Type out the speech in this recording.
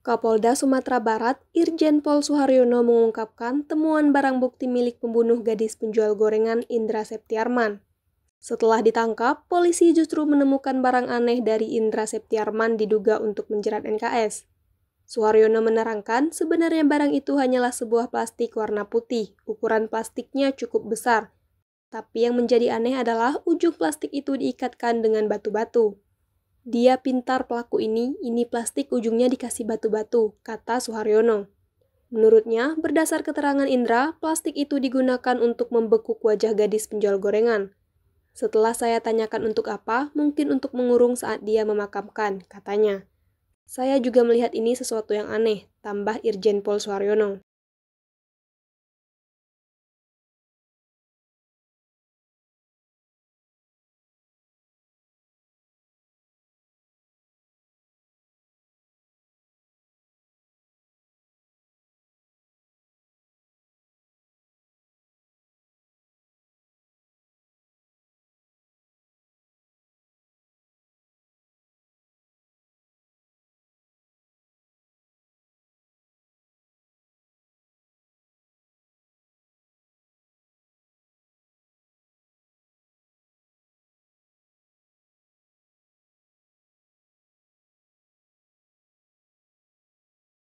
Kapolda Sumatera Barat, Irjen Pol Suharyono mengungkapkan temuan barang bukti milik pembunuh gadis penjual gorengan Indra Septiarman. Setelah ditangkap, polisi justru menemukan barang aneh dari Indra Septiarman diduga untuk menjerat NKS. Suharyono menerangkan sebenarnya barang itu hanyalah sebuah plastik warna putih, ukuran plastiknya cukup besar. Tapi yang menjadi aneh adalah ujung plastik itu diikatkan dengan batu-batu. Dia pintar pelaku ini, ini plastik ujungnya dikasih batu-batu, kata Suharyono. Menurutnya, berdasar keterangan Indra, plastik itu digunakan untuk membekuk wajah gadis penjual gorengan. Setelah saya tanyakan untuk apa, mungkin untuk mengurung saat dia memakamkan, katanya. Saya juga melihat ini sesuatu yang aneh, tambah Irjen Pol Suharyono.